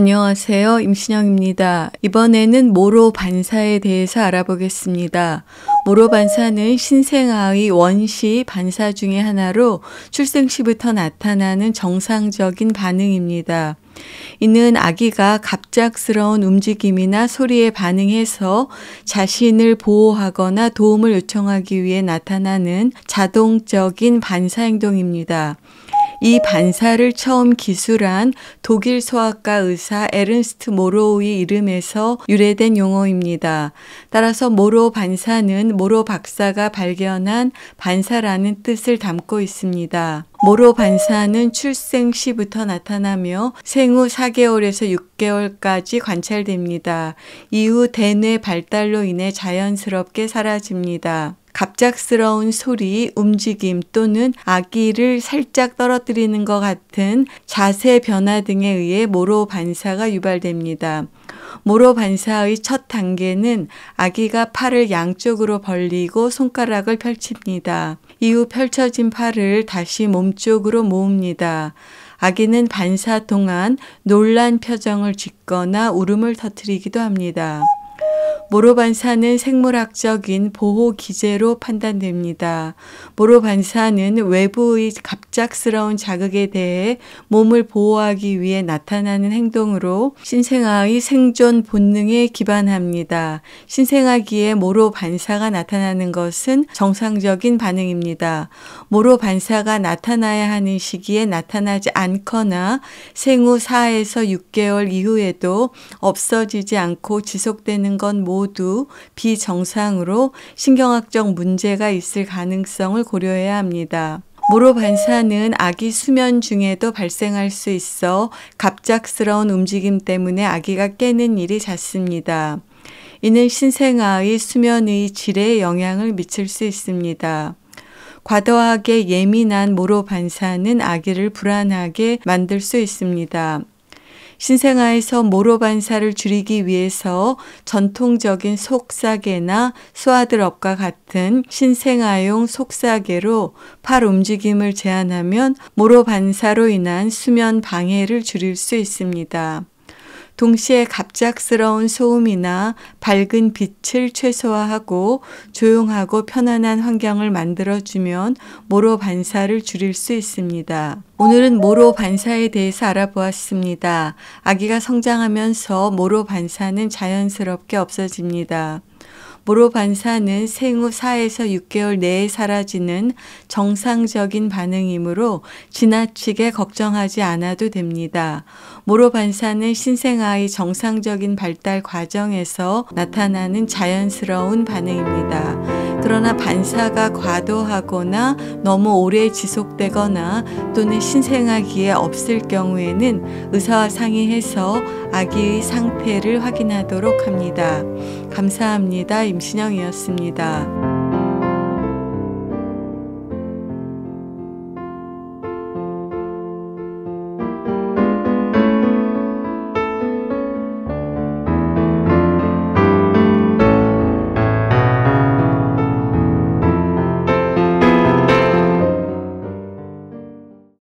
안녕하세요. 임신영입니다. 이번에는 모로 반사에 대해서 알아보겠습니다. 모로 반사는 신생아의 원시 반사 중의 하나로 출생 시부터 나타나는 정상적인 반응입니다. 이는 아기가 갑작스러운 움직임이나 소리에 반응해서 자신을 보호하거나 도움을 요청하기 위해 나타나는 자동적인 반사 행동입니다. 이 반사를 처음 기술한 독일 소아과 의사 에른스트 모로우의 이름에서 유래된 용어입니다. 따라서 모로 반사는 모로 박사가 발견한 반사라는 뜻을 담고 있습니다. 모로 반사는 출생 시부터 나타나며 생후 4개월에서 6개월까지 관찰됩니다. 이후 대뇌 발달로 인해 자연스럽게 사라집니다. 갑작스러운 소리, 움직임 또는 아기를 살짝 떨어뜨리는 것 같은 자세 변화 등에 의해 모로 반사가 유발됩니다. 모로 반사의 첫 단계는 아기가 팔을 양쪽으로 벌리고 손가락을 펼칩니다. 이후 펼쳐진 팔을 다시 몸쪽으로 모읍니다. 아기는 반사 동안 놀란 표정을 짓거나 울음을 터뜨리기도 합니다. 모로반사는 생물학적인 보호 기제로 판단됩니다. 모로반사는 외부의 갑작스러운 자극에 대해 몸을 보호하기 위해 나타나는 행동으로 신생아의 생존 본능에 기반합니다. 신생아기에 모로반사가 나타나는 것은 정상적인 반응입니다. 모로반사가 나타나야 하는 시기에 나타나지 않거나 생후 4에서 6개월 이후에도 없어지지 않고 지속되는 건 모두 모두 비정상으로 신경학적 문제가 있을 가능성을 고려해야 합니다. 모로 반사는 아기 수면 중에도 발생할 수 있어 갑작스러운 움직임 때문에 아기가 깨는 일이 잦습니다. 이는 신생아의 수면의 질에 영향을 미칠 수 있습니다. 과도하게 예민한 모로 반사는 아기를 불안하게 만들 수 있습니다. 신생아에서 모로 반사를 줄이기 위해서 전통적인 속사개나 소아들업과 같은 신생아용 속사개로 팔 움직임을 제한하면 모로 반사로 인한 수면 방해를 줄일 수 있습니다. 동시에 갑작스러운 소음이나 밝은 빛을 최소화하고 조용하고 편안한 환경을 만들어주면 모로 반사를 줄일 수 있습니다. 오늘은 모로 반사에 대해서 알아보았습니다. 아기가 성장하면서 모로 반사는 자연스럽게 없어집니다. 모로반사는 생후 4에서 6개월 내에 사라지는 정상적인 반응이므로 지나치게 걱정하지 않아도 됩니다. 모로반사는 신생아의 정상적인 발달 과정에서 나타나는 자연스러운 반응입니다. 그러나 반사가 과도하거나 너무 오래 지속되거나 또는 신생아기에 없을 경우에는 의사와 상의해서 아기의 상태를 확인하도록 합니다. 감사합니다. 임신영이었습니다.